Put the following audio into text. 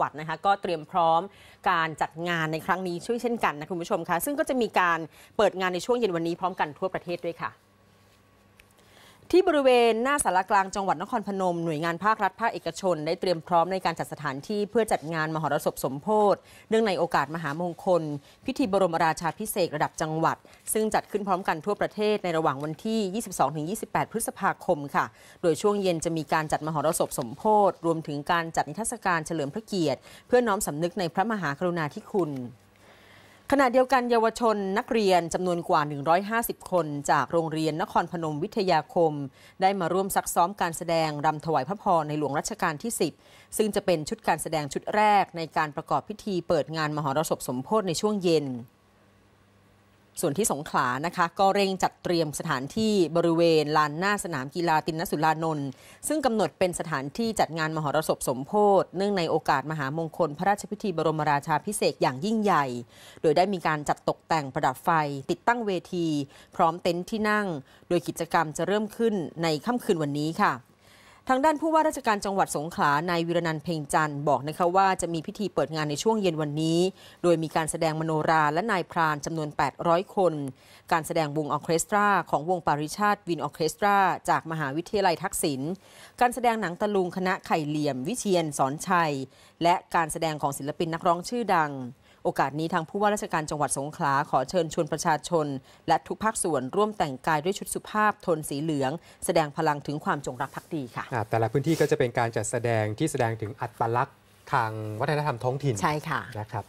วัดนะคะก็เตรียมพร้อมการจัดงานในครั้งนี้ช่วยเช่นกันนะคุณผู้ชมคะซึ่งก็จะมีการเปิดงานในช่วงเย็นวันนี้พร้อมกันทั่วประเทศด้วยค่ะที่บริเวณหน้าสารกลางจังหวัดนครพนมหน่วยงานภาครัฐ ภาคเอกชน ได้เตรียมพร้อมในการจัดสถานที่เพื่อจัดงานมหรสพสมโพธิเนื่องในโอกาสมหามงคล พิธีบรมราชาพิเศษระดับจังหวัด ซึ่งจัดขึ้นพร้อมกันทั่วประเทศในระหว่างวันที่ 22-28 พฤษภาคมค่ะ โดยช่วงเย็นจะมีการจัดมหรสพสมโพธิรวมถึงการจัดนิทรรศการเฉลิมพระเกียรติเพื่อน้อมสำนึกในพระมหากรุณาธิคุณขณะเดียวกันเยาวชนนักเรียน จำนวนกว่า 150 คน จากโรงเรียนนครพนมวิทยาคมได้มาร่วมซักซ้อมการแสดงรำถวายพระพรในหลวงรัชกาลที่ 10 ซึ่งจะเป็นชุดการแสดงชุดแรกในการประกอบพิธี เปิดงานมหรสพสมโพธิในช่วงเย็นส่วนที่สงขลานะคะ ก็เร่งจัดเตรียมสถานที่บริเวณ ลานหน้าสนามกีฬาตินนสุลานนท์ซึ่งกำหนดเป็นสถานที่จัดงานมหรสพสมโพธิเนื่องในโอกาสมหามงคล พระราชพิธีบรมราชาพิเศษอย่างยิ่งใหญ่ โดยได้มีการจัดตกแต่งประดับไฟ ติดตั้งเวที พร้อมเต็นท์ที่นั่งโดยกิจกรรมจะเริ่มขึ้นในค่ำคืนวันนี้ค่ะทางด้านผู้ว่าราชการจังหวัดสงขลา นายวิรนันเพ่งจันทร์ บอกนะคะว่าจะมีพิธีเปิดงานในช่วงเย็นวันนี้ โดยมีการแสดงมโนราและนายพรานจำนวน 800 คน การแสดงวงออเคสตรา ของวงปาริชาติวินออเคสตรา จากมหาวิทยาลัยทักษิณ การแสดงหนังตะลุงคณะไข่เหลี่ยมวิเชียนสอนชัย และการแสดงของศิลปินนักร้องชื่อดังโอกาสนี้ทางผู้ว่าราชการจังหวัดสงขลา ขอเชิญชวนประชาชนและทุกภาคส่วนร่วมแต่งกายด้วยชุดสุภาพโทนสีเหลือง แสดงพลังถึงความจงรักภักดีค่ะ แต่ละพื้นที่ก็จะเป็นการจัดแสดงที่แสดงถึงอัตลักษณ์ทางวัฒนธรรมท้องถิ่น ใช่ค่ะนะครับ